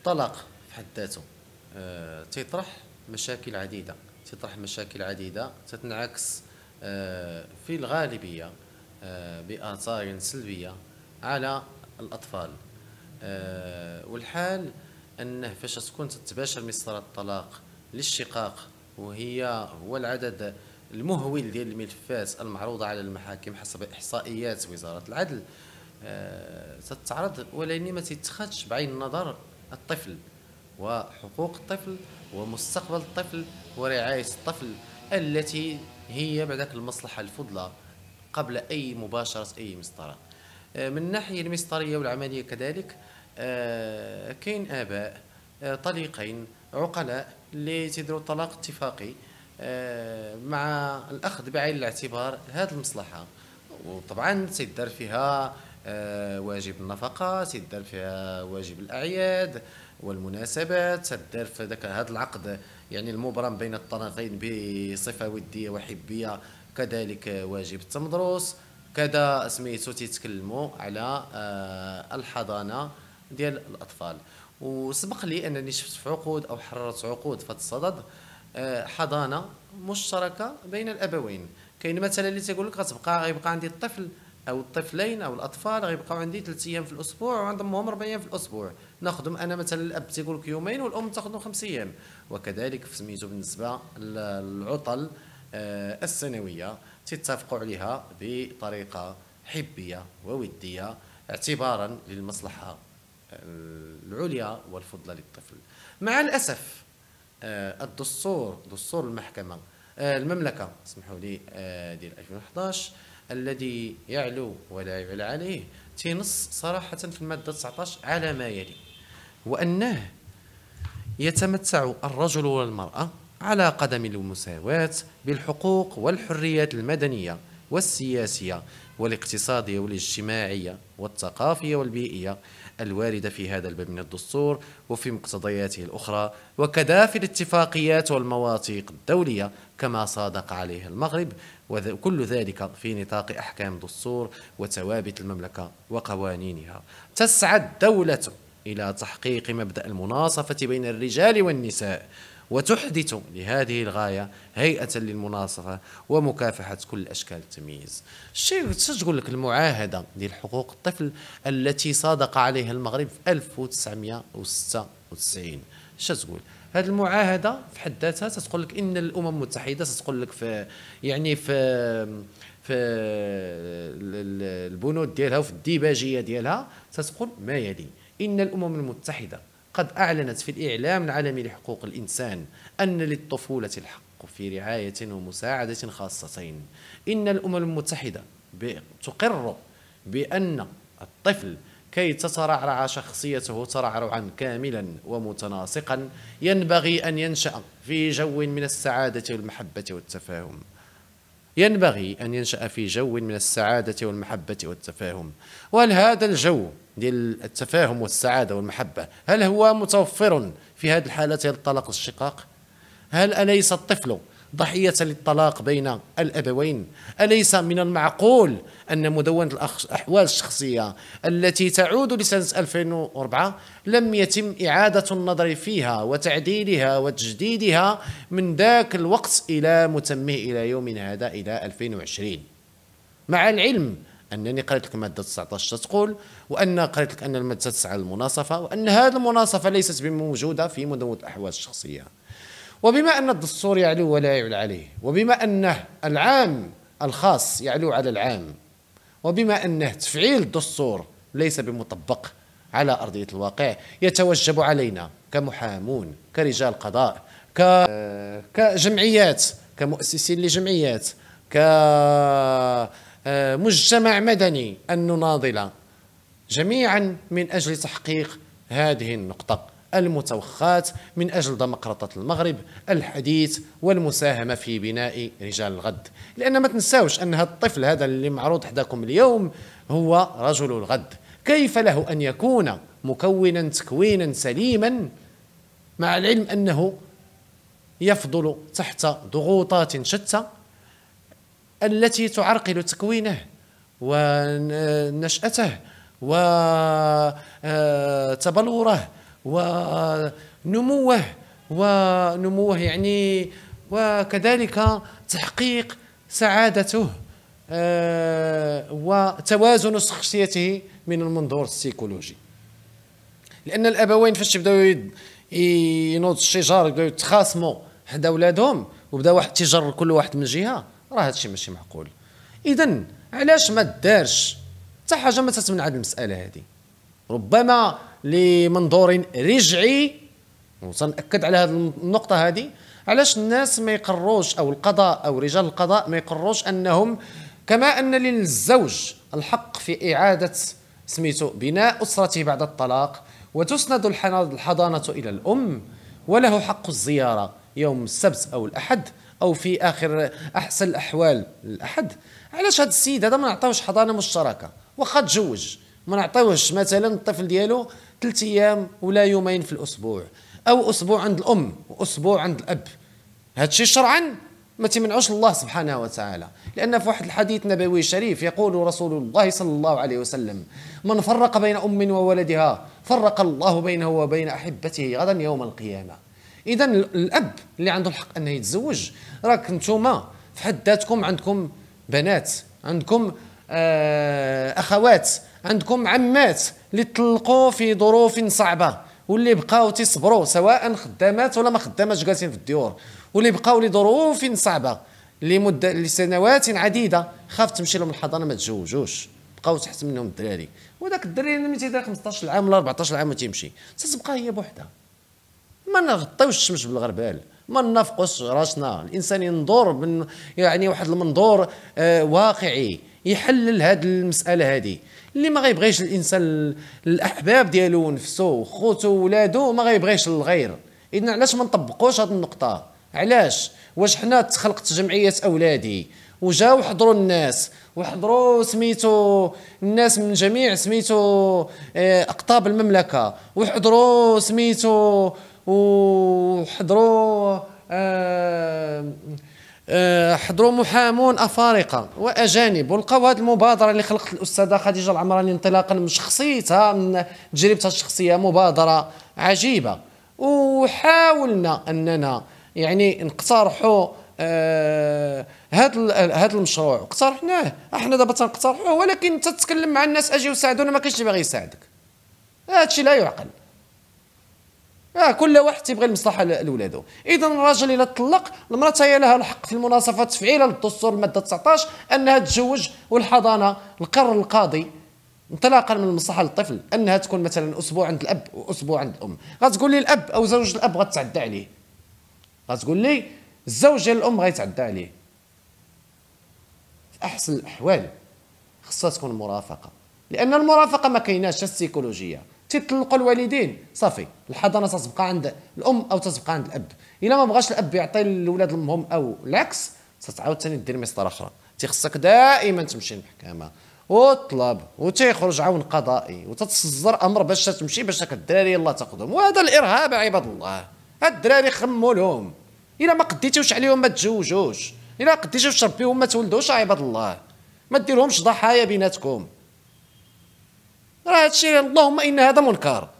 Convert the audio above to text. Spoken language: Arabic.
الطلاق في حد ذاته تطرح آه، تيطرح مشاكل عديده تطرح مشاكل عديده تتنعكس آه، في الغالبيه آه، باثار سلبيه على الاطفال والحال انه فاش تكون تتباشر مسار الطلاق للشقاق وهي هو العدد المهول ديال الملفات المعروضه على المحاكم حسب احصائيات وزاره العدل تتعرض ولكن ما تتخذش بعين النظر الطفل وحقوق الطفل ومستقبل الطفل ورعاية الطفل التي هي بعدك المصلحة الفضلى قبل أي مباشرة أي مسطرة آه، من الناحية المسطرية والعملية كذلك آه، كاين آباء آه، طليقين عقلاء اللي تيديروا طلاق اتفاقي مع الأخذ بعين الاعتبار هذه المصلحة وطبعا تيدار فيها آه، واجب النفقه سيدار فيها واجب الاعياد والمناسبات سدار في ذاك هذا العقد يعني المبرم بين الطرفين بصفه وديه وحبيه كذلك واجب التمدرس كذا سميتو تيتكلموا على آه، الحضانه ديال الاطفال وسبق لي انني شفت في عقود او حررت عقود في الصدد آه، حضانه مشتركه بين الابوين كاين مثلا اللي تيقول لك غتبقى غيبقى عندي الطفل او الطفلين او الاطفال غيبقاو عندي ثلاث ايام في الاسبوع وغنضمهم اربع ايام في الاسبوع ناخذهم انا مثلا الاب تيقول لك يومين والام تاخذهم خمس ايام وكذلك سميتو بالنسبه للعطل آه، السنويه تتفقوا عليها بطريقه حبيه ووديه اعتبارا للمصلحه آه، العليا والفضلى للطفل مع الاسف آه، الدستور دستور المحكمه المملكه اسمحوا لي ديال 2011 الذي يعلو ولا يعلى عليه تنص صراحة في المادة 19 على ما يلي وأنه يتمتع الرجل والمرأة على قدم المساواة بالحقوق والحريات المدنية والسياسية والاقتصادية والاجتماعية والثقافية والبيئية الواردة في هذا الباب من الدستور وفي مقتضياته الأخرى وكذا في الاتفاقيات والمواثيق الدولية كما صادق عليه المغرب وكل ذلك في نطاق أحكام دستور وثوابت المملكة وقوانينها تسعى الدولة إلى تحقيق مبدأ المناصفة بين الرجال والنساء وتحدث لهذه الغاية هيئة للمناصفة ومكافحة كل أشكال التمييز الشيء تقول لك المعاهدة للحقوق الطفل التي صادق عليها المغرب في 1996 شتقول هذه المعاهده في حد ذاتها تتقول لك ان الامم المتحده تتقول لك في يعني في في البنود ديالها وفي الديباجيه ديالها تتقول ما يلي ان الامم المتحده قد اعلنت في الاعلام العالمي لحقوق الانسان ان للطفوله الحق في رعايه ومساعده خاصتين ان الامم المتحده تقر بان الطفل كي تترعرع شخصيته ترعرعا كاملا ومتناسقا ينبغي أن ينشأ في جو من السعادة والمحبة والتفاهم ينبغي أن ينشأ في جو من السعادة والمحبة والتفاهم وهل هذا الجو ديال التفاهم والسعادة والمحبة هل هو متوفر في هذه الحالة الطلاق الشقاق هل أليس الطفل ضحية للطلاق بين الأبوين أليس من المعقول أن مدونة الأحوال الشخصية التي تعود لسنة 2004 لم يتم إعادة النظر فيها وتعديلها وتجديدها من ذاك الوقت إلى متمه إلى يومنا هذا إلى 2020 مع العلم انني قريت لك مادة 19 تقول وان قريت لك ان الماده 9 المناصفه وان هذه المناصفه ليست موجوده في مدونه الاحوال الشخصيه وبما أن الدستور يعلو ولا يعلى عليه وبما أنه العام الخاص يعلو على العام وبما أنه تفعيل الدستور ليس بمطبق على أرضية الواقع يتوجب علينا كمحامون كرجال قضاء كجمعيات كمؤسسين لجمعيات كمجتمع مدني أن نناضل جميعا من أجل تحقيق هذه النقطة المتوخات من أجل دمقرطة المغرب الحديث والمساهمة في بناء رجال الغد لأن ما تنساوش أن هذا الطفل هذا اللي معروض حداكم اليوم هو رجل الغد كيف له أن يكون مكونا تكوينا سليما مع العلم أنه يفضل تحت ضغوطات شتى التي تعرقل تكوينه ونشأته وتبلوره ونموه ونموه يعني وكذلك تحقيق سعادته آه، وتوازن شخصيته من المنظور السيكولوجي لان الابوين فاش بداو ينوض الشجار بداو يتخاصموا حدا ولادهم وبدا واحد تجر كل واحد من جهه راه هادشي ماشي معقول اذا علاش ما دارش حتى حاجه ما تتمنع هذه المساله هذه ربما لمنظور رجعي وسنأكد على هذه النقطة هذه علاش الناس ما يقروش أو القضاء أو رجال القضاء ما يقروش أنهم كما أن للزوج الحق في إعادة سميتو بناء أسرته بعد الطلاق وتسند الحضانة إلى الأم وله حق الزيارة يوم السبت أو الأحد أو في آخر أحسن الأحوال الأحد علاش هذا السيد هذا ما نعطيوش حضانة مشتركة واخا تزوج ما نعطيوش مثلا الطفل ديالو ثلاث ايام ولا يومين في الاسبوع او اسبوع عند الام واسبوع عند الاب هذا الشيء شرعا ما تمنعوش الله سبحانه وتعالى لأن في واحد الحديث نبوي شريف يقول رسول الله صلى الله عليه وسلم من فرق بين أم وولدها فرق الله بينه وبين أحبته غدا يوم القيامة إذا الأب اللي عنده الحق أنه يتزوج راك نتوما في حد ذاتكم عندكم بنات عندكم آه أخوات عندكم عمات اللي طلقوا في ظروف صعبه واللي بقاو تيصبروا سواء خدامات ولا ما خداماتش جالسين في الديور واللي بقاو لظروف صعبه لمده لسنوات عديده خاف تمشي لهم الحضانه ما تزوجوش بقاو تحت منهم الدراري وذاك الدري ملي تيدير 15 عام ولا 14 عام وتيمشي تيمشي تتبقى هي بوحدها ما نغطيوش الشمس بالغربال ما نافقوش راسنا الانسان ينظر من يعني واحد المنظور آه واقعي يحلل هذه المساله هذه اللي ما غيبغيش الانسان الاحباب ديالو نفسه وخوته ولادو ما غيبغيش الغير اذا علاش ما نطبقوش هذه النقطه علاش واش حنا تخلقت جمعيه اولادي وجاو حضروا الناس وحضروا سميتو الناس من جميع سميتو آه، اقطاب المملكه وحضروا سميتو وحضروا آه حضروا محامون افارقه واجانب ولقاو هذه المبادره اللي خلقت الاستاذه خديجه العمراني انطلاقا من شخصيتها من تجربتها الشخصيه مبادره عجيبه وحاولنا اننا يعني نقترحوا آه هذا هذا المشروع اقترحناه احنا دابا تنقترحوه ولكن تتكلم مع الناس اجي وساعدونا ما كاينش اللي باغي يساعدك هادشي لا يعقل آه كل واحد تيبغي المصلحه لولادو اذا الراجل الا طلق المراه هي لها الحق في المناصفه تفعيلا للدستور الماده 19 انها تتزوج والحضانه القرار القاضي انطلاقا من المصلحه للطفل انها تكون مثلا اسبوع عند الاب واسبوع عند الام غتقول لي الاب او زوج الاب غتعدى عليه غتقول لي الزوج ديال الام غيتعدى عليه في احسن الاحوال خصها تكون مرافقه لان المرافقه ما كايناش السيكولوجيه تيطلقوا الوالدين صافي الحضانه تتبقى عند الام او تتبقى عند الاب الا ما بغاش الاب يعطي الاولاد الام او العكس تتعاود ثاني دير مسطره اخرى تيخصك دائما تمشي للمحكمه وطلب وتيخرج عون قضائي وتتصدر امر باش تمشي باش هاد الدراري يلاه تاخذهم وهذا الارهاب عباد الله هاد الدراري خمو لهم الا ما قديتوش عليهم ما تزوجوش الا قديتوش تربيهم ما تولدوش عباد الله ما ديرهمش ضحايا بيناتكم راه هادشي اللهم ان هذا منكر